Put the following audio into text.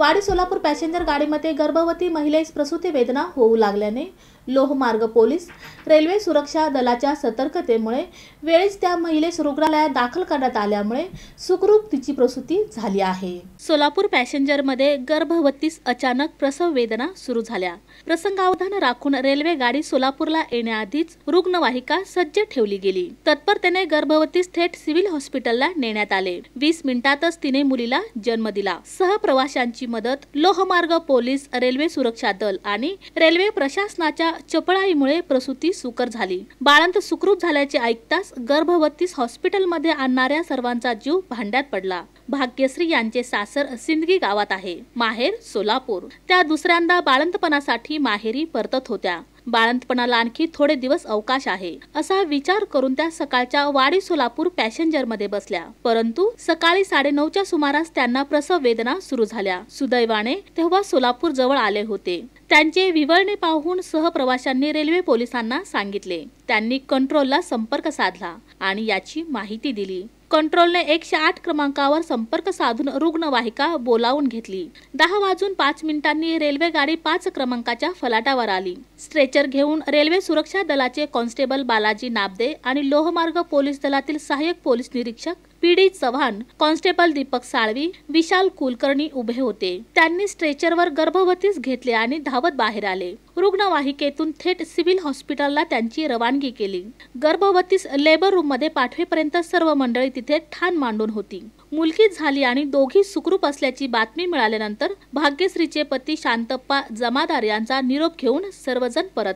वाडी सोलापूर पॅसेंजर गाडीमध्ये गर्भवती महिलेस प्रसूती वेदना होऊ लागल्याने लोहमार्ग पोलीस रेल्वे सुरक्षा दलाच्या सतर्कतेमुळे वेळीच त्या महिलेस रुग्णालयात दाखल करण्यात आल्यामुळे सुखरूप तिची प्रसूती झाली आहे सोलापूर पॅसेंजर मध्ये गर्भवतीस अचानक प्रसव वेदना सुरू झाल्या प्रसंगावधान राखून रेल्वे गाडी सोलापूरला येण्याआधीच रुग्णवाहिका सज्ज ठेवली गेली तत्परतेने गर्भवतीस थेट सिव्हिल हॉस्पिटलला नेण्यात आले वीस मिनिटातच तिने मुलीला जन्म दिला सहप्रवाशांची मदत लोहमार्ग पोलीस रेल्वे सुरक्षा दल आणि रेल्वे प्रशासनाच्या चपळाईमुळे प्रसूती सुकर झाली बाळंत सुखरूप झाल्याचे ऐकताच गर्भवतीस हॉस्पिटलमध्ये आणणाऱ्या सर्वांचा जीव भांड्यात पडला भाग्यश्री यांचे सासर सिंदगी गावात आहे माहेर सोलापूर त्या दुसऱ्यांदा बाळंतपणासाठी माहेरी परतत होत्या बाळंतपणाला आणखी थोडे दिवस अवकाश आहे असा विचार करून त्या सकाळच्या वाडी सोलापूर पॅसेंजर मध्ये बसल्या परंतु सकाळी नऊच्या सुमारास त्यांना प्रसव वेदना सुरू झाल्या सुदैवाने तेव्हा सोलापूर जवळ आले होते त्यांचे विवळणे पाहून सहप्रवाशांनी रेल्वे पोलिसांना सांगितले त्यांनी कंट्रोलला संपर्क साधला आणि याची माहिती दिली कंट्रोलने एकशे आठ क्रमांकावर संपर्क साधून रुग्णवाहिका बोलावून घेतली दहा वाजून पाच मिनिटांनी रेल्वे गाडी पाच क्रमांकाच्या फलाटावर आली स्ट्रेचर घेऊन रेल्वे सुरक्षा दलाचे कॉन्स्टेबल बालाजी नाबदे आणि लोहमार्ग पोलीस दलातील सहाय्यक पोलीस निरीक्षक पीडी चव्हाण कॉन्स्टेबल दीपक साळवी विशाल कुलकर्णी उभे होते त्यांनी स्ट्रेचरवर गर्भवतीस घेतले आणि धावत बाहेर आले रुग्णवाहिकेतून थेट सिव्हिल हॉस्पिटलला त्यांची रवानगी केली गर्भवतीस लेबर रूम मध्ये पाठवेपर्यंत सर्व मंडळी तिथे ठाण मांडून होती मुलगी झाली आणि दोघी सुखरूप असल्याची बातमी मिळाल्यानंतर भाग्यश्रीचे पती शांतप्पा जमादार यांचा निरोप घेऊन सर्वजण परतले